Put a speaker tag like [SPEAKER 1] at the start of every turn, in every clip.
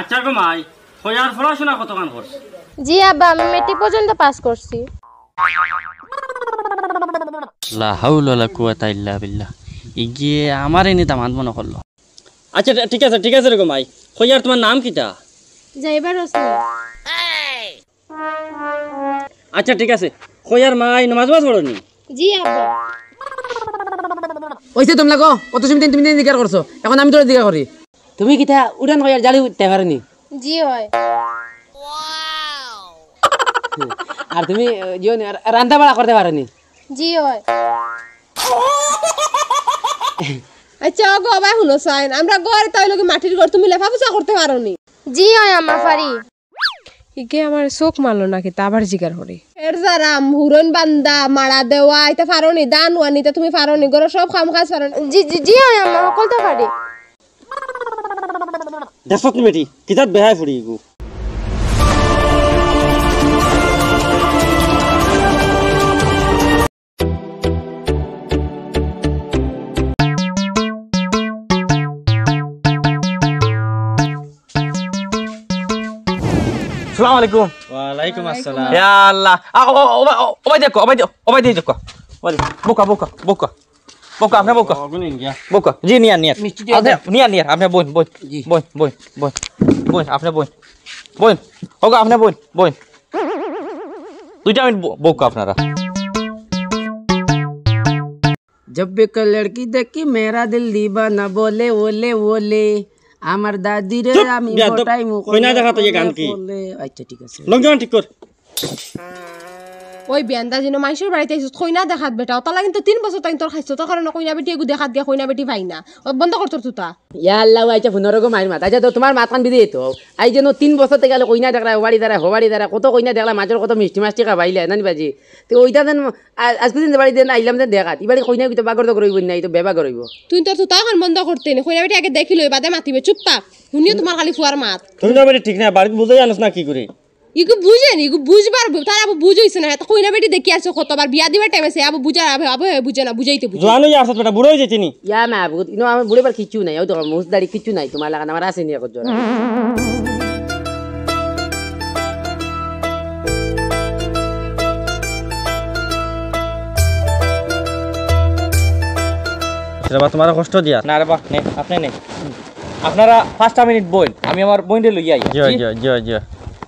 [SPEAKER 1] আচ্ছা গো মাই হয়ার পড়াশোনা করছ
[SPEAKER 2] জি আব্বা আমি মেট্রিক পর্যন্ত পাস করছি
[SPEAKER 1] লা হাওলা লা কুওয়াতা ইল্লা বিল্লাহ ইগিয়ে আমার করলো আচ্ছা ঠিক আছে ঠিক আছে রে গো মাই হয়ার তোমার নাম কিটা যাইবার আচ্ছা ঠিক আছে হয়ার মাই নামাজ মাজ পড়নি
[SPEAKER 2] জি আব্বা
[SPEAKER 3] ওইসে তুমি লাগো কত সময় তুমি দিন করছো এখন আমি তোর জিজ্ঞাসা করি তুমি কিতা উড়ান কইয়ার জালি উঠতে পারনি জি হয় আর তুমি রান্না বাড়া করতে পারনি
[SPEAKER 2] জি হয় আচ্ছা গো বাই হুনো সাইন আমরা গড়ে তাই লোকে মাটির ঘর তুমি লেফা পোছা করতে পারোনি জি হয় আমরা পারি ইকে আমার শোক মানলো নাকি তা আবার জিগার হরে এর যারা হুরন বান্দা মারা দেওয়া এটা পারোনি দান ওয়ানি তুমি পারোনি গরো সব খাম কাজ পারোনি জি জি জি হয় আমরা সকলটা পারি
[SPEAKER 1] देखत बेटी kita बेहाय फुडी itu. Assalamualaikum. Waalaikumsalam. Ya Allah. Ah, oh, oh, oh, oh, oh, oh, Buka, buka, buka. বোকা আপনি বোকা আগুনিন গিয়া বোকা জি নিয়ার নিয়ার মিছি নিয়ার নিয়ার আপনি বুন বুন বুন বুন বুন আপনি বুন বুন ওগা আপনি বুন বুন দুই টাইম বোকা আপনারা
[SPEAKER 3] जब बेकल लड़की देखी मेरा दिल दीबा ना बोले ओले ओले अमर दादी रे আমি মটাই মু কই না দেখা তো এই গান কি আচ্ছা
[SPEAKER 1] ঠিক আছে লঙ্গান ঠিক কর
[SPEAKER 2] ওই বিয়ান্দা যেন মাইসের বাড়িতে আইসত কইনা দেখাত বেটা ওতালা কিন্তু তিন বছর তাই তোর খাইছ তোর কারণে কইনা বেটি এগু দেখাত গে কইনা বেটি ভাই না বন্ধ কর তোর তুতা
[SPEAKER 3] ইয়া আল্লাহ আইচা ফোনের গো মাইর মাথা আচ্ছা তো তোমার মাথান বিদে তো আই যেন তিন বছর থেকে কইনা দেখলা ওবাড়ি দ্বারা হোবাড়ি দ্বারা কত কইনা দেখলা মাছের কত মিষ্টি মাছটি খাবাইলে নানি বাজি তো ওইটা দেন আজকে দিন বাড়ি দেন আইলাম দেন দেখাত এবারে কইনা বিতে বাগর তো করইব না তো বেবা করইব
[SPEAKER 2] তুই তোর তুতা এখন বন্ধ করতে নে কইনা বেটি আগে দেখিলো বাদে মাতিবে চুপ থাক শুনিও তোমার খালি ফুয়ার মাত
[SPEAKER 1] তুমি না বেটি ঠিক না বাড়িতে বুঝাই জানোস না কি করে
[SPEAKER 2] इको बुझे नहीं इको बुझ बार तार अब बुझो इस ना तो कोई ना बेटी देखिया से खतो बार बिया दिबा टाइम से अब बुझा अब अब बुझे ना बुझाई तो बुझे जानो यार
[SPEAKER 3] सत बेटा बुड़ो जेती नहीं या मैं अब इनो हम बुड़े पर किचू नहीं ओ तो मुस दाड़ी किचू नहीं तुम्हारा लगा हमारा से नहीं को
[SPEAKER 2] जोरा
[SPEAKER 1] সেটা তোমার কষ্ট দিয়া না রে বাহ নে আপনি নে আপনারা 5 মিনিট বইন আমি আমার বইন লইয়া আই জি জি জি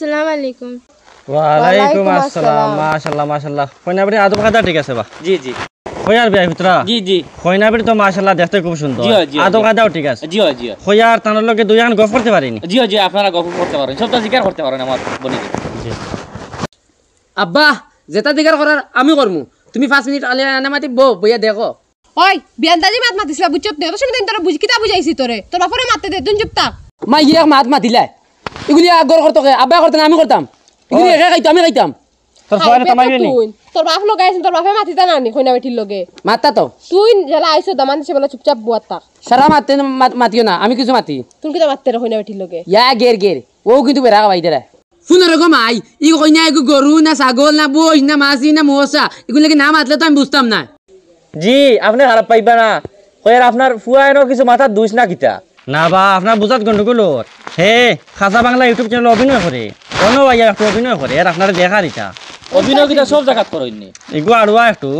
[SPEAKER 2] আসসালামু ওয়ালাইকুম আসসালাম মাশাআল্লাহ
[SPEAKER 1] মাশাআল্লাহ কইনা আদব খাতা ঠিক আছে বা জি জি খয়ার বিয়া ভিতরা জি জি কইনা তো মাশাআল্লাহ দেখতে খুব সুন্দর আদব খাতাও ঠিক আছে জি জি খয়ার তানার লগে দুই আন গফ করতে পারিনি জি জি আপনারা
[SPEAKER 3] গফ করতে পারেন সবটা জিকার
[SPEAKER 1] করতে পারেন আমার বনি জি
[SPEAKER 3] আব্বা যেটা জিকার করার আমি করমু তুমি 5 মিনিট আলে আনামাতি বউ বইয়া দেখো ওই বিয়ান্দাজি মাত
[SPEAKER 2] মাতিছিলা বুঝছত নে তোর সঙ্গে তোর বুঝকিতা বুঝাইছি তোরে তোর বাপরে মারতে দে তুই চুপ থাক
[SPEAKER 3] মা ইয়ে মাত মাতিলা এগুলি আগর করতো আব্বা করতো না আমি করতাম এগুলি একা খাইতো আমি খাইতাম তোর নি
[SPEAKER 2] তোর বাপ লোক আইছেন তোর বাপে জানা নি কইনা লগে মাতা তো তুই দমান দিছে চুপচাপ
[SPEAKER 3] সারা মাতে মাতিও না আমি কিছু মাতি
[SPEAKER 2] কিটা কইনা লগে
[SPEAKER 3] ইয়া গের গের ও কিন্তু বেরা ভাই দেরা শুনে গো মাই ই কইনা এক গরু না ছাগল না বই না মাছি না মোসা এগুলো কি না মাতলে তো আমি বুঝতাম না
[SPEAKER 1] জি আপনি খারাপ পাইবা না কয়ার আপনার ফুয়ায়নো কিছু মাথা দুষ না কিটা না বা আপনার বুঝাত গন্ডগোল হে খাজা বাংলা ইউটিউব চ্যানেল অভিনয় করে অন্য ভাইয়া একটু অভিনয় করে আর আপনার দেখার ইটা অভিনয় কিটা সব
[SPEAKER 3] জায়গাত করেন এগুলো আড়ুয়া একটু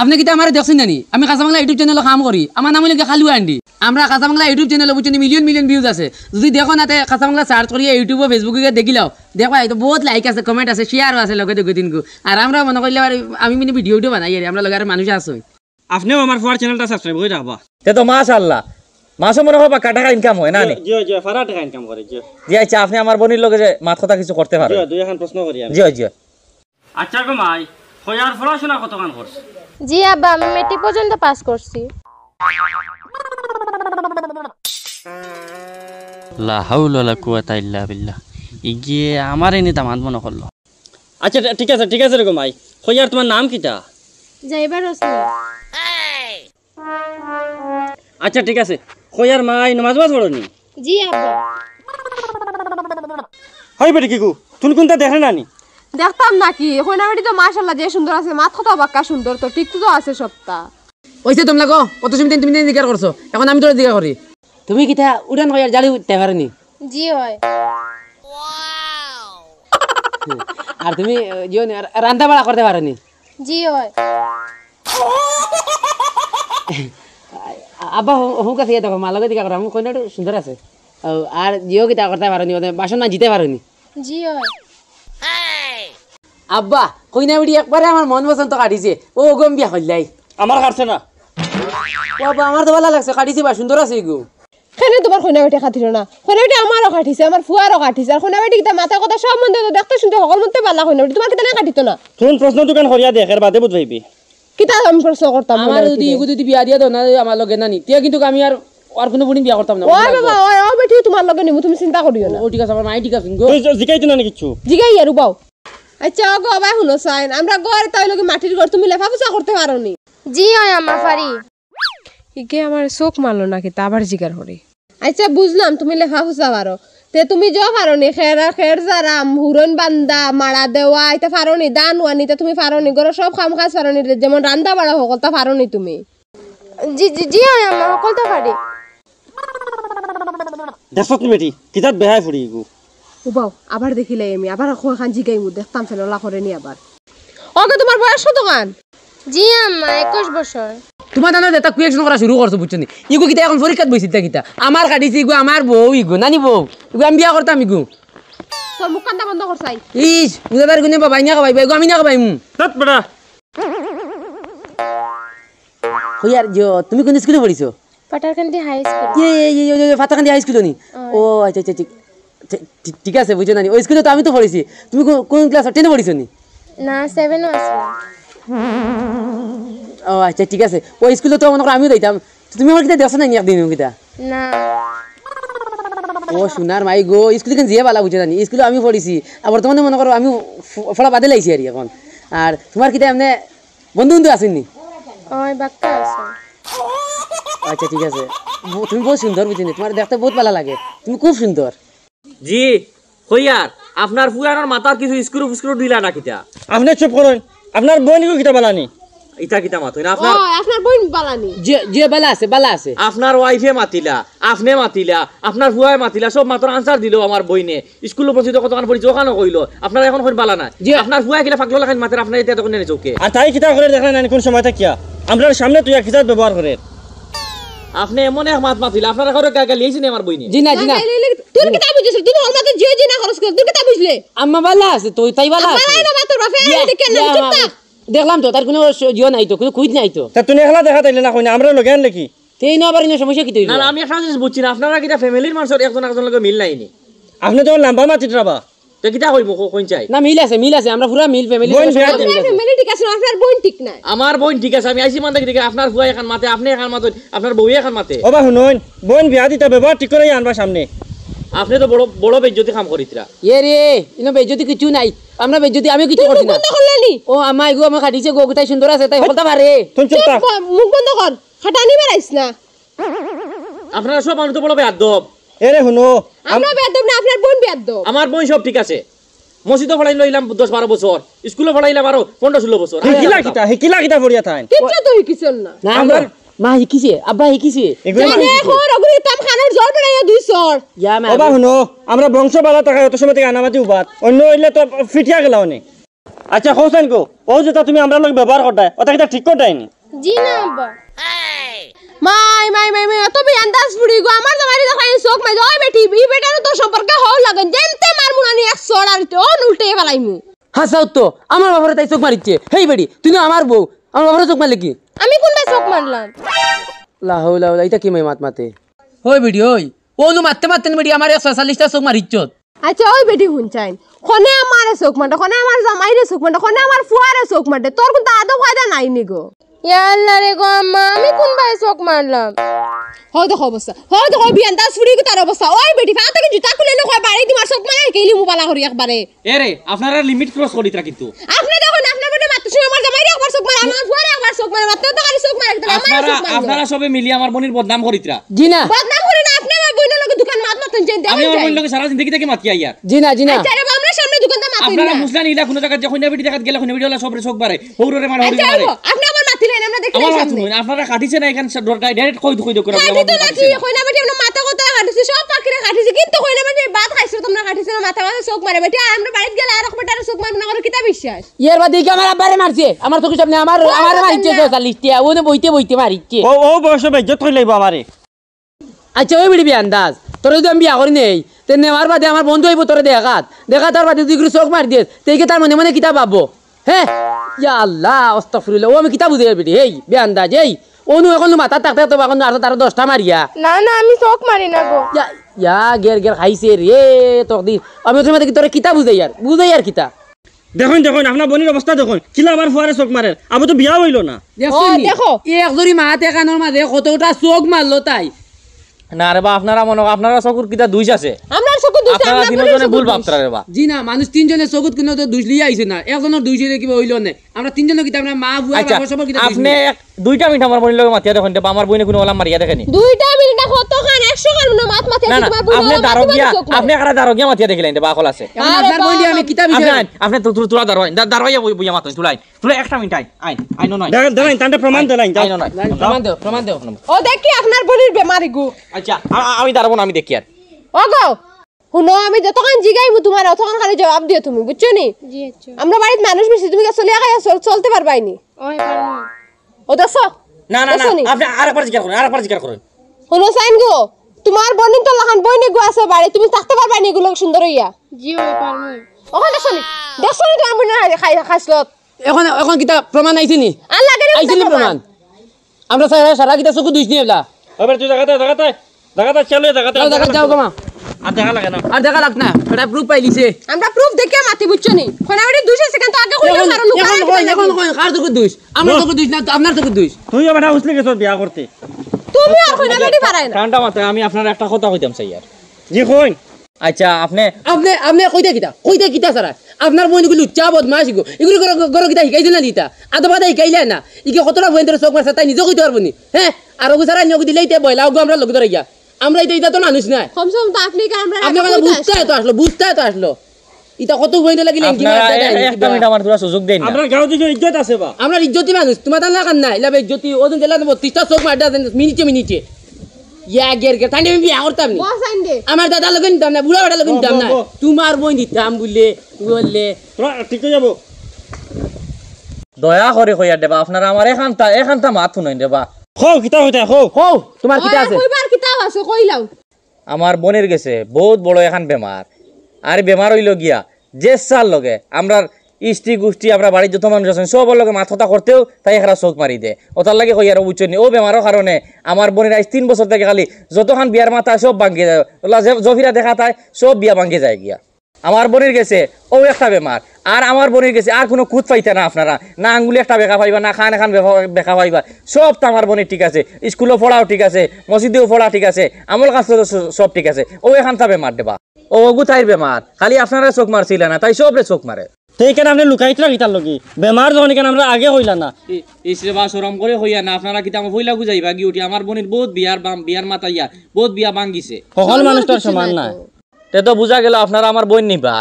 [SPEAKER 3] আপনি কিটা আমার দেখছেন জানি আমি খাজা বাংলা ইউটিউব চ্যানেলে কাম করি আমার নাম হলো খালি আন্ডি আমরা খাজা বাংলা ইউটিউব চ্যানেলে বুঝছেন মিলিয়ন মিলিয়ন ভিউজ আছে যদি দেখো না বাংলা সার্চ করিয়া ইউটিউবে ফেসবুকে দেখি লাও দেখো এই তো বহুত লাইক আছে কমেন্ট আছে শেয়ারও আছে লগে দুই তিনকু আর আমরা মনে করলে আমি মানে ভিডিও বানাই আমরা লগে আর মানুষ আছো
[SPEAKER 1] আপনিও আমার ফোয়ার চ্যানেলটা সাবস্ক্রাইব করে রাখবা
[SPEAKER 3] তো মাশাল্লাহ মাসে মনে হয় কাটা টাকা ইনকাম হয় না
[SPEAKER 1] জি জি ফারা টাকা ইনকাম করে জি জি আচ্ছা আপনি আমার বনির লগে যে মাত কথা কিছু করতে পারে জি দুই এখন প্রশ্ন করি আমি জি জি আচ্ছা গো মাই হয়ার পড়াশোনা গান করছ
[SPEAKER 2] জি আব্বা আমি মেট্রিক পর্যন্ত পাস করছি
[SPEAKER 1] লা হাউলা লা কুওয়াতা ইল্লা বিল্লাহ ইগিয়ে আমার এনে দামাত না করলো আচ্ছা ঠিক আছে ঠিক আছে রে গো মাই হয়ার তোমার নাম কিটা
[SPEAKER 2] যাইবার হোসেন
[SPEAKER 1] আচ্ছা ঠিক আছে কইয়ার মাই নমাজ বাজ পড়নি জি আব্বা হয় বেটি কিকু তুমি কোনটা দেখে নানি
[SPEAKER 2] দেখতাম নাকি হইনা বেটি তো মাশাআল্লাহ যে সুন্দর আছে মাথা তো বাক্কা সুন্দর তো ঠিক তো আছে সবটা ওইসে তুমি লাগো কত সময় তুমি তুমি
[SPEAKER 3] জিজ্ঞাসা করছো এখন আমি তোর জিজ্ঞাসা করি তুমি কিটা উড়ান কইয়ার জালি উঠতে পারনি জি হয় আর তুমি জিও রান্না বাড়া করতে পারনি জি হয় আব্বা হু কাছে দেখো মার লগে দেখা করা আমার কইনাটো সুন্দর আছে আর জিও কিতা করতে পারোনি মানে বাসন না জিতে পারোনি জিও আব্বা কইনা বিড়ি একবারে আমার মন পছন্দ কাটিছে ও গম বিয়া হল্লাই আমার কাটছে না ও আব্বা আমার
[SPEAKER 2] তো ভালো লাগছে কাটিছে বা সুন্দর আছে গো কেন তোমার খৈনা বেটি খাটিল না খৈনা বেটি আমারও কাটিছে আমার ফুয়ারও কাটিছে আর খৈনা বেটি কিতা মাথা কথা সব মন দেখতে শুনতে সকল মন তো পালা খৈনা বেটি তোমার কিতা না কাটিত না কোন প্রশ্ন
[SPEAKER 1] তো কেন হরিয়া দেখ এর বাদে বুঝবাইবি
[SPEAKER 2] কিতা আমি প্রশ্ন করতাম আমার যদি ইগু যদি বিয়া দিয়া দাও না আমার লগে
[SPEAKER 3] না নি কিন্তু আমি আর আর কোনো বুড়ি বিয়া করতাম না ও বাবা ও
[SPEAKER 2] ও বেটি তোমার লগে নিমু তুমি চিন্তা করিও না ও ঠিক আছে আমার মাই ঠিক আছে গো জিগাইতে না কিছু জিগাই আর বাও আচ্ছা ও গো ভাই হুনো সাইন আমরা গড় তাই লগে মাটির ঘর তুমি লেফা ফুসা করতে পারো নি জি হয় আমার পারি ইকে আমার শোক মারলো নাকি তা আবার জিগার হরে আচ্ছা বুঝলাম তুমি লেফা ফুসা পারো তে তুমি য পারনি খেরা খের জারাম হুরন বান্দা মারা দেওয়া এটা পারনি দান ওয়ানি তা তুমি পারনি গরো সব খাম খাস পারনি যেমন রান্দা বাড়া হোক তা তুমি জি জি জি আমি সকল তা পারি
[SPEAKER 1] দেখো তুমি বেটি কিতাব গু
[SPEAKER 2] আবার দেখিলে আমি আবার খোয়া খান জিগাই মু দেখতাম ফেললা করে নি আবার ওকে তোমার বয়স কত কান জি আম্মা একুশ বছর
[SPEAKER 3] তোমাৰ এটা কুৱেশ্যন কৰা চুৰু কৰছো বুজি ইগু কিটা এখন পৰীক্ষাত বহিছে এতিয়া কিটা আমাৰ কাটিছে ইগু আমাৰ বৌ ইগু নানি বৌ ইগু আমি বিয়া কৰতাম ইগু ঠিক আছে বুজ নানি ঐ স্কুলতো আমিতো পঢ়িছি তুমি কোন ক্লাছ টেনে পঢ়িছ
[SPEAKER 2] না সেভেনো আছে
[SPEAKER 3] ও আচ্ছা ঠিক আছে ওই স্কুলে তো মনে করো আমিও দিতাম তুমি আমার কিতা দেশো না একদিন কিতা না ও সোনার মাই গো স্কুলে কেন যেয়ে বালা বুঝে জানি স্কুলে আমি পড়িছি আর বর্তমানে মনে করো আমি ফলা বাদে লাইছি আর এখন আর তোমার কিতা এমনি বন্ধু বন্ধু নি আচ্ছা ঠিক আছে তুমি বহুত সুন্দর বুঝিনি তোমার দেখতে বহুত ভালো লাগে তুমি খুব সুন্দর জি
[SPEAKER 1] হইয়ার আপনার ফুয়ানোর মাথার কিছু স্ক্রু ফুস্ক্রু দিলা না কিতা
[SPEAKER 3] আপনি চুপ করুন
[SPEAKER 1] আপনার বোন কিতা বালানি ইতা কিতা মাতুন আপনার
[SPEAKER 2] আপনার বালানি
[SPEAKER 3] যে যে আছে
[SPEAKER 1] আছে আপনার ওয়াইফে মাতিলা আপনি মাতিলা আপনার মাতিলা সব আনসার দিল আমার বইনে স্কুল উপস্থিত জোকানো কইল আপনার এখন কোন বালা না যে আপনার লাগাই মাতের আপনার এটা তখন আর তাই করে না কোন সময় সামনে তুই এক ব্যবহার করে আপনি এমন এক মাত মাতিলা আপনার এখন গাগা আমার বইনে জি না জি না বুঝছিস তুই
[SPEAKER 3] না খরচ তুই বুঝলে আম্মা বালা আছে তুই তাই বালা আছে বালা
[SPEAKER 2] না না চুপ থাক
[SPEAKER 3] দেখলাম তো তার কোনো জিও ইয়ে নাই তো কোনো কুইট নাই তো তা তুমি একলা দেখা তাইলে না কই না আমরা লগে আনলে কি
[SPEAKER 1] তেই না আবার সমস্যা কি না আমি এখন জিনিস বুঝছি না আপনারা কিটা ফ্যামিলির মানুষের একজন একজন লগে মিল নাইনি আপনি তো লম্বা মাতি রাবা তো কিটা হইব কোন চাই না মিল আছে মিল আছে আমরা পুরা মিল ফ্যামিলি ফ্যামিলি
[SPEAKER 2] ঠিক আছে আপনার বোন ঠিক নাই
[SPEAKER 1] আমার বোন ঠিক আছে আমি আইছি মান দেখি আপনার ভুয়া এখন মাতে আপনি এখন মাতে আপনার বউই এখন মাতে ও বা শুনুন বোন বিয়া দিতে ব্যবহার ঠিক করে আনবা সামনে আপনি তো বড় বড় বেজ্জতি কাম করিতরা
[SPEAKER 3] এ রে ইনো বেজ্জতি কিছু নাই আমরা যদি আমি কিছু করছি না ও আমার
[SPEAKER 2] এগো আমার খাটিছে গো তাই সুন্দর আছে তাই হলতা পারে তুই চুপ থাক মুখ বন্ধ কর খাটানি বেরাইস না
[SPEAKER 1] আপনারা সব মানুষ তো বড় বেয়াদব এরে হুনো আমরা বেয়াদব না আপনার বোন বেয়াদব আমার বোন সব ঠিক আছে মসজিদও পড়াই লইলাম দশ বারো বছর স্কুলও পড়াইলাম আরো পনেরো ষোলো বছর হিকিলা কিতা হিকিলা কিতা পড়িয়া থাকেন
[SPEAKER 2] কিচ্ছু তো হিকিছেন না আমরা
[SPEAKER 3] মা শিকিছে আব্বা
[SPEAKER 1] শিকিছে শুনো আমরা বংশ বালা টাকা অত সময় থেকে আনামাতি অন্য হইলে তো ফিটিয়া আচ্ছা হোসেন ও তুমি আমরা লোক ব্যবহার করতাই ওটা ঠিক করতাই নি
[SPEAKER 2] জি না আব্বা মাই মাই মাই মাই অত বি আন্দাজ পুরি গো আমার তো মারি দেখাই শোক মাই জয় বেটি ই বেটার তো সম্পর্কে হও লাগন জেনতে মার এক সড় আর তো উল্টে ফেলাইমু
[SPEAKER 3] হাসাও তো আমার বাবারে তাই শোক মারিছে হেই বেটি তুমি আমার বউ আমার বাবারে চোখ মারলে কি
[SPEAKER 2] আমি কোনটা চোখ মারলাম
[SPEAKER 3] লাহু লা এটা কি মাই মাত মাতে ওই বেডি ওই ও নু মারতে মারতে বেডি আমার একশো চল্লিশটা চোখ মারিচ্ছ
[SPEAKER 2] আচ্ছা ওই বেটি শুনছাইন খনে আমার চোখ মারতে খনে আমার জামাইরে চোখ মারতে খনে আমার ফুয়ারে চোখ মারতে তোর কিন্তু আদৌ ফায়দা নাই নিগো ইয়াল্লা রে গো আম্মা আমি কোন ভাই চোখ মারলাম হয় দেখো অবস্থা হয় দেখো বিয়ান দাস ফুড়ি তার অবস্থা ওই বেটি ফা তাকে জুতা কুলে নে কয় বাড়ি দিমার সব মানে কেলি মু মোবালা করি একবারে
[SPEAKER 1] এ রে আপনারা লিমিট ক্রস করি তা কিন্তু
[SPEAKER 2] আপনি দেখুন আপনার বড় মাত্র শুনে আমার জামাই একবার সব মানে আমার ফুয়ারে একবার সব মানে মাত্র তো খালি সব মানে আপনারা আপনারা
[SPEAKER 1] সবে মিলি আমার বনির বদনাম করি তা জি না বদনাম
[SPEAKER 2] করি না আপনি আমার বোনের লগে দোকান মাত মাতন যে আমি আমার বোনের
[SPEAKER 1] লগে সারা জিন্দেগি থেকে মাতি আইয়ার জি না জি না আচ্ছা
[SPEAKER 2] আমরা সামনে দোকান মাত আপনারা মুসলান
[SPEAKER 1] ইলা কোন জায়গা যখন না বেটি দেখাত গেলে কোন ভিডিও লা সব রে সব বারে হৌররে মানে হৌররে মারে
[SPEAKER 2] আপনি আমার
[SPEAKER 1] মাথা কথা কাটিছে
[SPEAKER 2] কিন্তু কাটিছে
[SPEAKER 3] কি আচ্ছা আন্দাজ তোর যদি আমি বিয়া করি নেই নেওয়ার বাদে আমার বন্ধু হইব তোরে দেখাত দেখা তার বাদে তুই চোখ মারি দিয়েছ তেইকে তার মনে মনে কিতাব পাবো হ্যাঁ ইয়া আল্লাহ অস্তফরুল্লাহ ও আমি কিতা বুঝে হেই বেআন্দাজ এই অনু এখন মাথা থাকতে তো এখন আর
[SPEAKER 2] আমি চোখ মারি না
[SPEAKER 3] ইয়া গের গের খাইছে রে তকদির আমি তুমি দেখি তোরা কিতা বুঝাই আর বুঝাই আর কিতা
[SPEAKER 1] দেখুন দেখুন আপনার বোনের অবস্থা দেখুন কিলা আবার ফোয়ারে চোখ মারেন আবার তো বিয়া হইল না
[SPEAKER 3] দেখো একজরি মাহাতে কানোর মাঝে কতটা চোখ মারলো তাই
[SPEAKER 1] না রে বা আপনারা মনে আপনারা চকুর কিতা দুইশ আছে
[SPEAKER 3] আমরা চকুর দুইশ তিনজনে চকুত কিনো তো দুইশ লিয়ে না একজনের দুইশ কিবা হইলো না আমরা তিনজনে কিতা আমরা মা বুয়া আচ্ছা, বাবা সবার কিতা আপনি
[SPEAKER 1] দুইটা মিনিট আমার বোনের লগে মাতিয়া দেখেন আমার বোনে কোনো ওলাম মারিয়া দেখেনি
[SPEAKER 2] দুইটা মিনিট কত খান 100 খান না মাত মাতিয়া তোমার বোন আপনি দারোগিয়া আপনি
[SPEAKER 1] কারা দারোগিয়া মাতিয়া দেখলেন বা আকল আছে
[SPEAKER 2] আপনার বোন
[SPEAKER 3] আমি কিতাব দিছি
[SPEAKER 1] আপনি আপনি তো তুরা দারোয়াই দারোয়াইয়া বই বুইয়া মাতন তুলাই তুলাই একটা minute I I I know নয় দেখেন দেখেন তান্ডে প্রমাণ দেন আই নো নয় প্রমাণ দেও প্রমাণ দেও
[SPEAKER 2] ও দেখি আপনার বোনের বেমারি গো আচ্ছা আমি
[SPEAKER 1] দারবো না আমি দেখি আর
[SPEAKER 2] ও গো শুনো আমি যতক্ষণ জিগাইব তোমার অতক্ষণ খালি জবাব দিও তুমি বুঝছো নি জি আচ্ছা আমরা বাড়িতে মানুষ বেশি তুমি চলে খাই চলতে পারবাইনি আমরা
[SPEAKER 1] সারা
[SPEAKER 3] কিটা চকু দিছনি এলা এবার তুই দেখাতে দেখাতে দেখাতে চলে দেখাতে
[SPEAKER 1] দেখাতে যাও
[SPEAKER 2] তোমা মাতি বুঝছো নি খনাবাড়ি দুইশ সেকেন্ড আগে কই না কারণ লুকা এখন কই কার
[SPEAKER 3] তোকে দুইশ আমার আপনার
[SPEAKER 1] তোকে কই আচ্ছা আপনি
[SPEAKER 3] আপনি আপনি কইতা কিতা কইতা কিতা সারা আপনার বোন গুলো চা বদমাস গো এগুলো গরো কিতা শিকাইছিল না দিতা আদা বাদা না ইকে কতটা বোন ধরে চোখ মারছে তাই নিজে কইতে পারবো নি হ্যাঁ আর ওগু সারা নিয়োগ দিলেই তে বয়লা ওগু আমরা লোক ধরে গিয়া আমরা এটা এটা তো মানুষ নাই কমসম তো আপনি কি আমরা আপনি মানে কথা বুঝতে তো আসলো বুঝতে তো আসলো এটা কত বইতে লাগিলে কি মিনিট আমার
[SPEAKER 1] পুরা সুযোগ দেন আমরা গাও দিকে
[SPEAKER 3] ইজ্জত আছে বা আমরা ইজ্জতি মানুষ তোমার না লাগান না ইলাবে ইজ্জতি ওজন দিলা না 30টা চোখ মারডা দেন মিনিটে মিনিটে ইয়া গের গের গে তানি বিয়া করতাম নি আমার দাদা লাগিন দাম না বুড়া বাড়া লাগিন দাম না তোমার বই দিতাম বলে বললে তোরা ঠিক হয়ে যাব
[SPEAKER 1] দয়া করে কইয়া দেবা আপনারা আমার এখানটা এখানটা মাথু নই দেবা হও কিতা হইতা হও হও তোমার কিতা আছে
[SPEAKER 2] কিতাব আছে কইলাও
[SPEAKER 1] আমার বোনের গেছে বহুত বড় এখন বেমার আর বেমার হইল গিয়া যে সার লগে আমরা ইষ্টি গুষ্টি আমরা বাড়ির যত মানুষ আছেন সবার লগে মাথা করতেও তাই এখানে চোখ মারি দে ও তার লাগে কই আর উচ্চনি ও বেমারের কারণে আমার বোনের আজ তিন বছর থেকে খালি যতখান বিয়ার মাথা সব ভাঙ্গে যায় জফিরা দেখা তাই সব বিয়া ভাঙ্গে যায় গিয়া আমার বোনের গেছে ও একটা বেমার আর আমার বোনের গেছে আর কোনো খুঁত পাইতে না আপনারা না আঙ্গুলে একটা বেকা পাইবা না খান খান বেকা পাইবা সব তো আমার বোনের ঠিক আছে স্কুলও পড়াও ঠিক আছে মসজিদেও পড়া ঠিক আছে আমল কাজ সব ঠিক আছে ও এখান তা বেমার দেবা ও গুতাইর বেমার খালি আপনারা চোখ মারছিল না তাই সবরে চোখ মারে সেই কেন আপনি লুকাই থাকি তার লগে বেমার যখন কেন আমরা আগে হইলা না ইসরে বা সরম করে হইয়া না আপনারা কি আমার হইলা গুজাইবা গিয়ে উঠি আমার বোনের বহুত বিয়ার বাম বিয়ার মাতাইয়া বহুত বিয়া ভাঙ্গিছে সকল মানুষ তো সমান না তে তো বোঝা গেল আপনারা আমার বই নিবা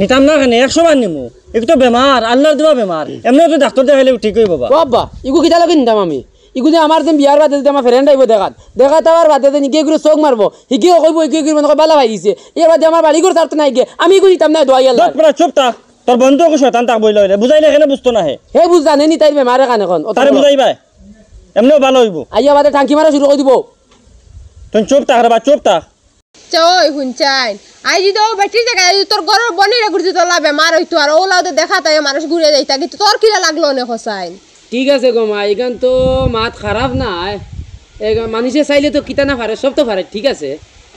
[SPEAKER 1] নিতাম না কেন একশো বার নিমু একটু তো বেমার আল্লাহ দেওয়া বেমার এমনি তো ডাক্তার দেখাইলে ঠিক হয়ে বাবা
[SPEAKER 3] বাবা ইগু কিতা লাগে নিতাম আমি ইগুদি যে আমার দিন বিয়ার বাদে আমার ফ্রেন্ড আইব দেখাত দেখাত আমার বাদে দিন ইগে করে চোখ মারবো হিগিয়ে কইব ইগে করে মনে বালা ভাই গেছে এর বাদে আমার বাড়ি করে তার নাই গে আমি ইগু নিতাম না দোয়াই আল্লাহ চুপ থাক তোর বন্ধু কো শয়তান তাক বইলা হইলে বুঝাইলে কেন বুঝতো না হে হে বুঝ জানে নি তাই মারে কানে কোন তারে বুঝাইবা এমনিও ভালো হইব আইয়া বাদে টাঙ্কি মারা শুরু করে দিব তুই চুপ থাক রে বা চুপ থাক
[SPEAKER 2] হুন চাই আই যদি ও বেটি জায়গা তোর গরর বনিরে ঘুরতে তো লাভে মার হইতো আর ওলাও দেখা তাই মানুষ ঘুরে যাইতা কিন্তু তোর কিরা লাগলো অনেক হসাই
[SPEAKER 3] ঠিক আছে গো মা এখান তো মাত খারাপ না মানুষে চাইলে তো কিতা না পারে সব তো পারে ঠিক আছে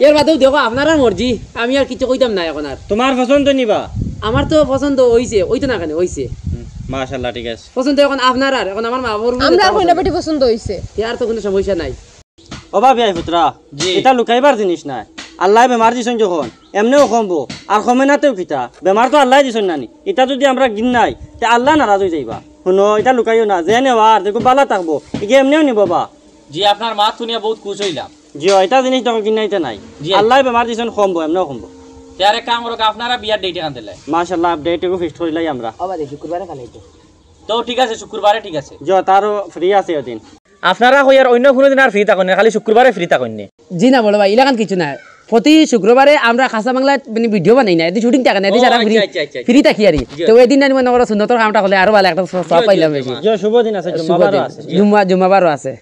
[SPEAKER 3] এর বাদেও দেখো আপনার আর মর্জি আমি আর কিছু কইতাম না এখন আর তোমার পছন্দ নিবা আমার তো পছন্দ হইছে ওই তো না কেন হইছে
[SPEAKER 1] মাশাআল্লাহ ঠিক আছে
[SPEAKER 3] পছন্দ এখন আপনার আর এখন আমার মা বাবুর আমরা কইনা বেটি পছন্দ হইছে আর তো কোনো সমস্যা নাই
[SPEAKER 1] ও ভাবি আই পুত্র জি এটা লুকাইবার জিনিস না আল্লাহ বেমার সঙ্গে যখন এমনেও কমবো আর কমে তো কিতা বেমার তো আল্লাহ দিছ নানি এটা যদি আমরা গিন নাই তে আল্লাহ নারাজ হয়ে যাইবা শুনো এটা লুকাইও না যে নেওয়ার দেখো বালা থাকবো এগিয়ে এমনিও নিব বা জি আপনার মা শুনিয়া বহুত খুশ হইলাম জি এটা জিনিস তখন গিন এটা নাই আল্লাহ বেমার দিছ কমবো এমনিও কমবো তারে কাম রক আপনারা বিয়ার ডেট এখান দিলে মাশাআল্লাহ আপডেট এগো ফিক্সড হইলাই আমরা আবার শুক্রবারে তো ঠিক আছে শুক্রবারে ঠিক আছে জি তারও ফ্রি আছে ওদিন আপনারা হইয়ার অন্য কোনো দিন আর ফ্রি থাকেন খালি শুক্রবারে ফ্রি থাকেন
[SPEAKER 3] জি না বড় ভাই ইলাকান কিছু না প্রতি শুক্রবারে আমরা খাসা বাংলা মানে ভিডিও বানাই না এদিন শুটিং টাকা না এদিন সারা ফ্রি ফ্রি থাকি আর তো ওই দিন মনে করো সুন্দর কামটা হলে আরো ভালো একটা সব পাইলাম বেশি
[SPEAKER 1] শুভ দিন আছে জুম্মা জুম্মাবারও আছে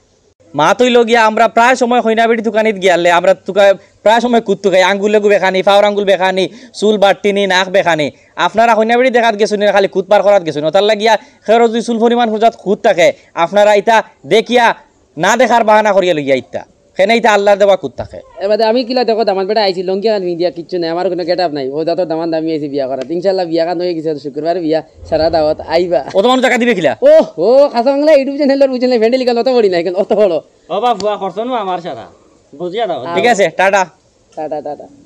[SPEAKER 1] মা তৈল গিয়া আমরা প্রায় সময় হইনাবিটি দোকানিত গিয়ালে আমরা তুকা প্রায় সময় কুত্তু খাই লেগু বেখানি ফাওর আঙ্গুল বেখানি চুল বাটিনি নাক বেখানি আপনারা হইনাবিটি দেখাত গেছেন খালি কুত পার করাত গেছেন তার লাগিয়া খের যদি চুল পরিমাণ খোঁজাত খুঁত থাকে আপনারা ইতা দেখিয়া না দেখার বাহানা করিয়া লইয়া ইত্যা ফেনাইতে আল্লাহর দেওয়া কুত থাকে
[SPEAKER 3] আমি কিলা দেখো দামান বেটা আইছি লঙ্গি কান মিডিয়া কিচ্ছু নাই আমার কোনো গেট নাই ও দাতো দামান দামি আইছি বিয়া করাত ইনশাআল্লাহ বিয়া কান হয়ে গেছে শুক্রবার বিয়া সারা দাওয়াত আইবা ও
[SPEAKER 1] তোমার টাকা দিবে কিলা
[SPEAKER 3] ও ও খাসা বাংলা ইউটিউব চ্যানেলের বুঝলে ভেন্ডি লিখা নাই অত বড়
[SPEAKER 1] টাটা টাটা টাটা